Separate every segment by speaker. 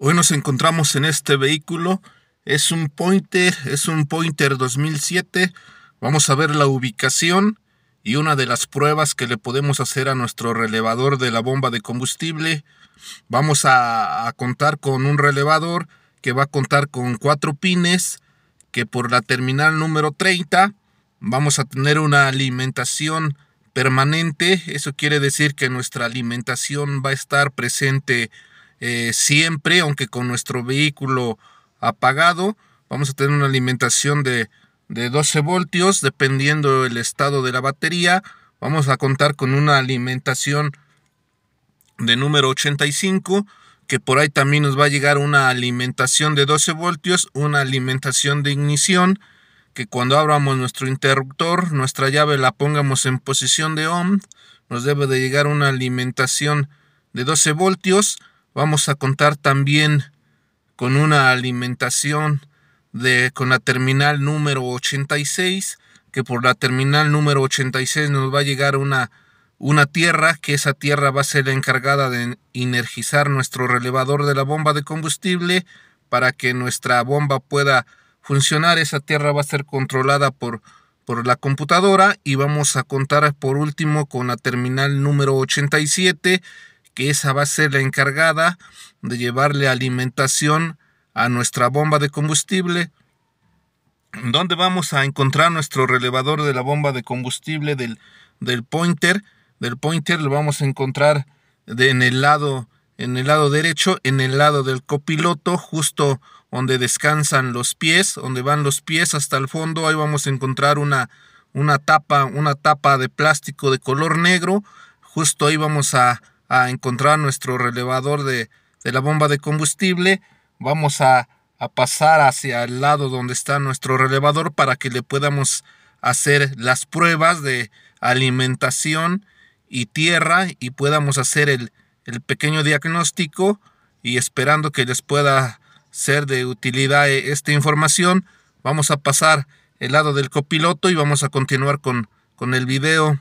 Speaker 1: Hoy nos encontramos en este vehículo. Es un Pointer, es un Pointer 2007. Vamos a ver la ubicación y una de las pruebas que le podemos hacer a nuestro relevador de la bomba de combustible. Vamos a, a contar con un relevador que va a contar con cuatro pines, que por la terminal número 30 vamos a tener una alimentación permanente. Eso quiere decir que nuestra alimentación va a estar presente eh, siempre, aunque con nuestro vehículo apagado, vamos a tener una alimentación de, de 12 voltios, dependiendo del estado de la batería. Vamos a contar con una alimentación de número 85, que por ahí también nos va a llegar una alimentación de 12 voltios, una alimentación de ignición, que cuando abramos nuestro interruptor, nuestra llave la pongamos en posición de ohm, nos debe de llegar una alimentación de 12 voltios, Vamos a contar también con una alimentación de, con la terminal número 86, que por la terminal número 86 nos va a llegar una, una tierra, que esa tierra va a ser la encargada de energizar nuestro relevador de la bomba de combustible para que nuestra bomba pueda funcionar. Esa tierra va a ser controlada por, por la computadora y vamos a contar por último con la terminal número 87 que esa va a ser la encargada de llevarle alimentación a nuestra bomba de combustible. ¿Dónde vamos a encontrar nuestro relevador de la bomba de combustible del, del pointer? Del pointer lo vamos a encontrar en, el lado, en el lado derecho, en el lado del copiloto, justo donde descansan los pies, donde van los pies hasta el fondo. Ahí vamos a encontrar una, una tapa, una tapa de plástico de color negro. Justo ahí vamos a, a encontrar nuestro relevador de, la bomba de combustible. Vamos a, a, pasar hacia el lado donde está nuestro relevador para que le podamos hacer las pruebas de alimentación y tierra y podamos hacer el, el pequeño diagnóstico y esperando que les pueda ser de utilidad eh, esta información, vamos a pasar el lado del copiloto y vamos a continuar con, con el video.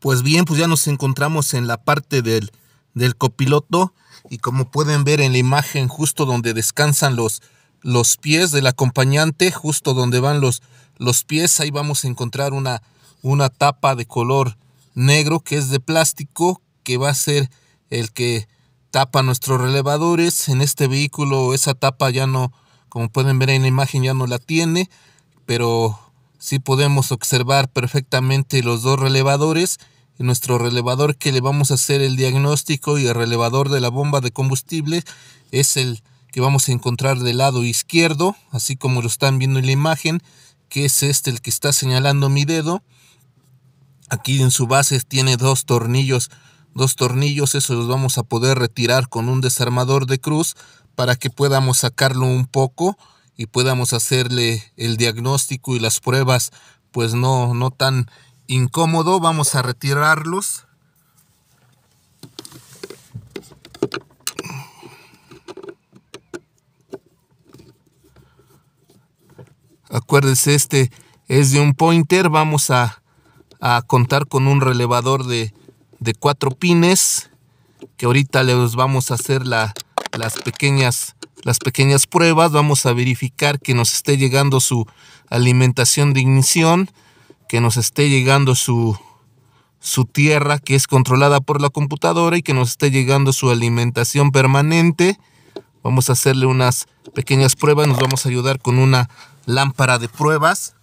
Speaker 1: Pues bien, pues ya nos encontramos en la parte del, del copiloto y como pueden ver en la imagen justo donde descansan los, los pies del acompañante, justo donde van los, los pies, ahí vamos a encontrar una, una tapa de color negro que es de plástico que va a ser el que tapa nuestros relevadores. En este vehículo esa tapa ya no, como pueden ver en la imagen, ya no la tiene, pero si podemos observar perfectamente los dos relevadores, nuestro relevador que le vamos a hacer el diagnóstico y el relevador de la bomba de combustible es el que vamos a encontrar del lado izquierdo, así como lo están viendo en la imagen, que es este el que está señalando mi dedo. Aquí en su base tiene dos tornillos, dos tornillos, esos los vamos a poder retirar con un desarmador de cruz para que podamos sacarlo un poco y podamos hacerle el diagnóstico y las pruebas pues no, no tan incómodo. Vamos a retirarlos. Acuérdense, este es de un pointer. Vamos a, contar con un relevador de, de, cuatro pines. Que ahorita les vamos a hacer la, las pequeñas las pequeñas pruebas, vamos a verificar que nos esté llegando su alimentación de ignición, que nos esté llegando su, su tierra que es controlada por la computadora y que nos esté llegando su alimentación permanente. Vamos a hacerle unas pequeñas pruebas, nos vamos a ayudar con una lámpara de pruebas.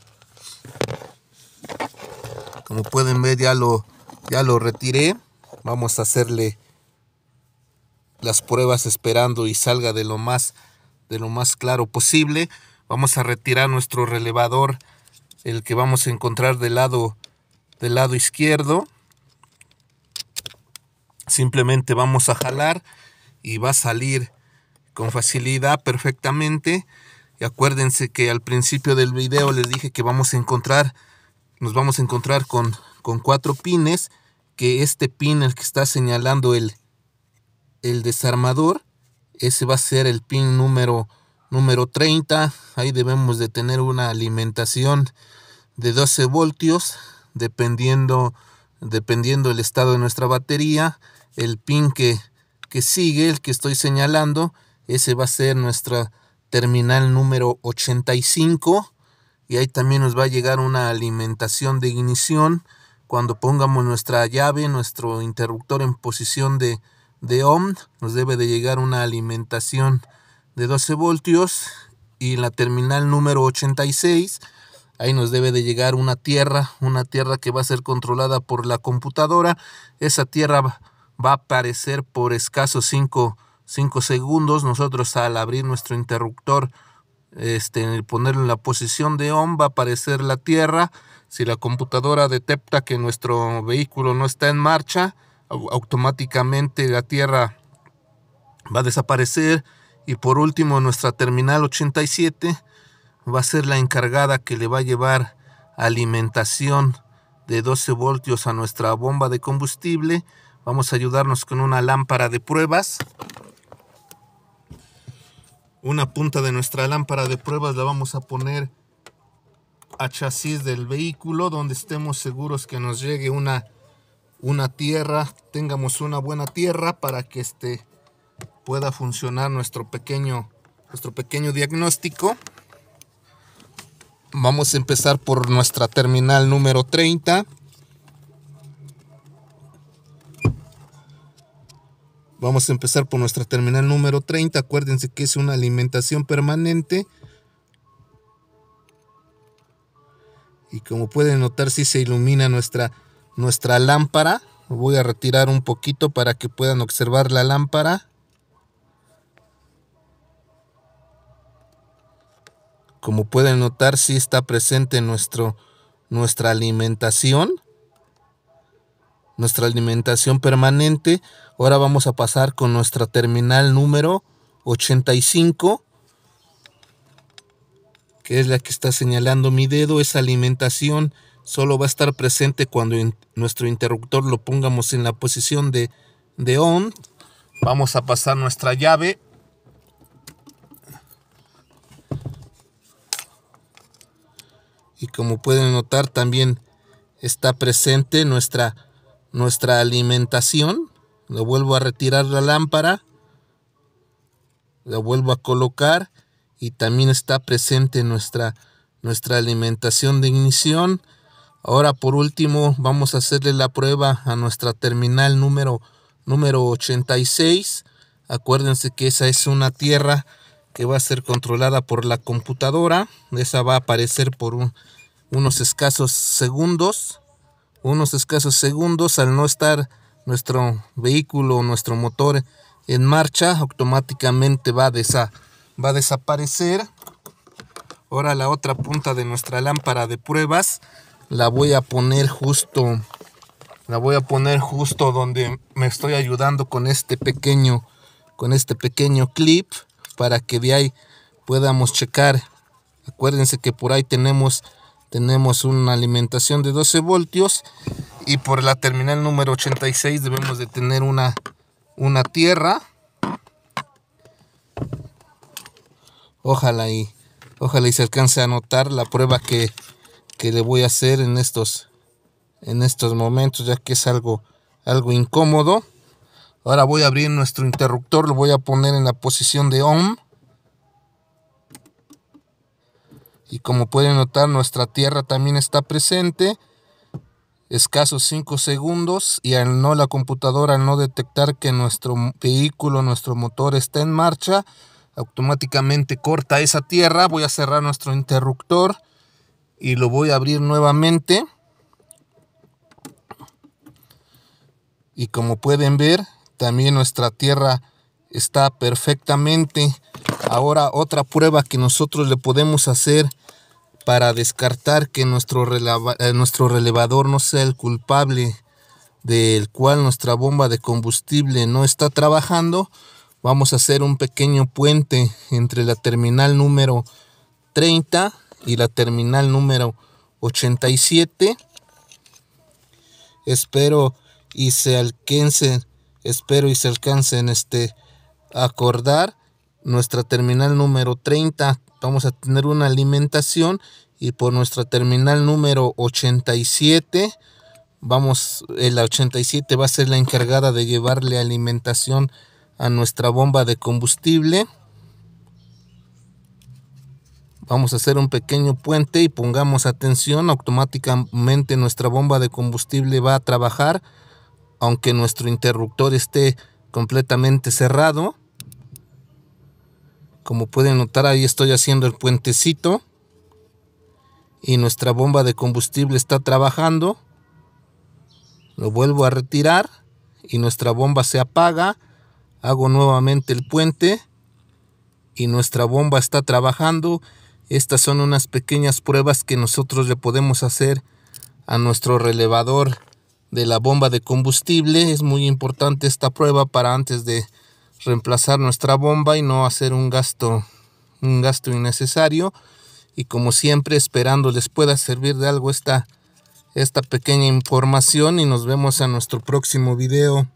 Speaker 1: Como pueden ver ya lo, ya lo retiré. Vamos a hacerle las pruebas esperando y salga de lo más, de lo más claro posible. Vamos a retirar nuestro relevador, el que vamos a encontrar del lado, del lado izquierdo. Simplemente vamos a jalar y va a salir con facilidad perfectamente. Y acuérdense que al principio del video les dije que vamos a encontrar, nos vamos a encontrar con, con cuatro pines, que este pin, el que está señalando el, el desarmador. Ese va a ser el pin número, número 30. Ahí debemos de tener una alimentación de 12 voltios dependiendo, dependiendo el estado de nuestra batería. El pin que, que sigue, el que estoy señalando, ese va a ser nuestra terminal número 85 y ahí también nos va a llegar una alimentación de ignición cuando pongamos nuestra llave, nuestro interruptor en posición de, de ohm nos debe de llegar una alimentación de 12 voltios y en la terminal número 86 ahí nos debe de llegar una tierra, una tierra que va a ser controlada por la computadora. Esa tierra va a aparecer por escasos 5 segundos. Nosotros al abrir nuestro interruptor, este, ponerlo en la posición de ohm va a aparecer la tierra. Si la computadora detecta que nuestro vehículo no está en marcha, automáticamente la Tierra va a desaparecer y por último nuestra terminal 87 va a ser la encargada que le va a llevar alimentación de 12 voltios a nuestra bomba de combustible. Vamos a ayudarnos con una lámpara de pruebas. Una punta de nuestra lámpara de pruebas la vamos a poner a chasis del vehículo donde estemos seguros que nos llegue una una tierra, tengamos una buena tierra para que este pueda funcionar nuestro pequeño, nuestro pequeño diagnóstico. Vamos a empezar por nuestra terminal número 30. Vamos a empezar por nuestra terminal número 30. Acuérdense que es una alimentación permanente. Y como pueden notar, si se ilumina nuestra nuestra lámpara. Voy a retirar un poquito para que puedan observar la lámpara. Como pueden notar, sí está presente nuestro, nuestra alimentación. Nuestra alimentación permanente. Ahora vamos a pasar con nuestra terminal número 85 que es la que está señalando mi dedo, esa alimentación solo va a estar presente cuando nuestro interruptor lo pongamos en la posición de, de on. Vamos a pasar nuestra llave. Y como pueden notar también está presente nuestra, nuestra alimentación. Lo vuelvo a retirar la lámpara. Lo vuelvo a colocar. Y también está presente nuestra, nuestra alimentación de ignición Ahora por último vamos a hacerle la prueba a nuestra terminal número, número 86. Acuérdense que esa es una tierra que va a ser controlada por la computadora. Esa va a aparecer por unos escasos segundos. Unos escasos segundos al no estar nuestro vehículo, o nuestro motor en marcha, automáticamente va va a desaparecer. Ahora la otra punta de nuestra lámpara de pruebas la voy a poner justo la voy a poner justo donde me estoy ayudando con este pequeño con este pequeño clip para que de ahí podamos checar acuérdense que por ahí tenemos tenemos una alimentación de 12 voltios y por la terminal número 86 debemos de tener una una tierra ojalá y ojalá y se alcance a notar la prueba que que le voy a hacer en estos, en estos momentos, ya que es algo, algo incómodo. Ahora voy a abrir nuestro interruptor, lo voy a poner en la posición de ohm Y como pueden notar, nuestra tierra también está presente. Escasos 5 segundos y al no la computadora al no detectar que nuestro vehículo, nuestro motor está en marcha, automáticamente corta esa tierra. Voy a cerrar nuestro interruptor y lo voy a abrir nuevamente. Y como pueden ver, también nuestra tierra está perfectamente. Ahora otra prueba que nosotros le podemos hacer para descartar que nuestro, eh, nuestro relevador no sea el culpable del cual nuestra bomba de combustible no está trabajando, vamos a hacer un pequeño puente entre la terminal número 30 y la terminal número 87. Espero y se alcancen, espero y se alcancen este acordar nuestra terminal número 30. Vamos a tener una alimentación y por nuestra terminal número 87 vamos eh, La 87 va a ser la encargada de llevarle alimentación a nuestra bomba de combustible. Vamos a hacer un pequeño puente y pongamos atención, automáticamente nuestra bomba de combustible va a trabajar, aunque nuestro interruptor esté completamente cerrado. Como pueden notar ahí estoy haciendo el puentecito y nuestra bomba de combustible está trabajando. Lo vuelvo a retirar y nuestra bomba se apaga. Hago nuevamente el puente y nuestra bomba está trabajando estas son unas pequeñas pruebas que nosotros le podemos hacer a nuestro relevador de la bomba de combustible. Es muy importante esta prueba para antes de reemplazar nuestra bomba y no hacer un gasto, un gasto innecesario. Y como siempre esperando les pueda servir de algo esta, esta pequeña información y nos vemos en nuestro próximo video.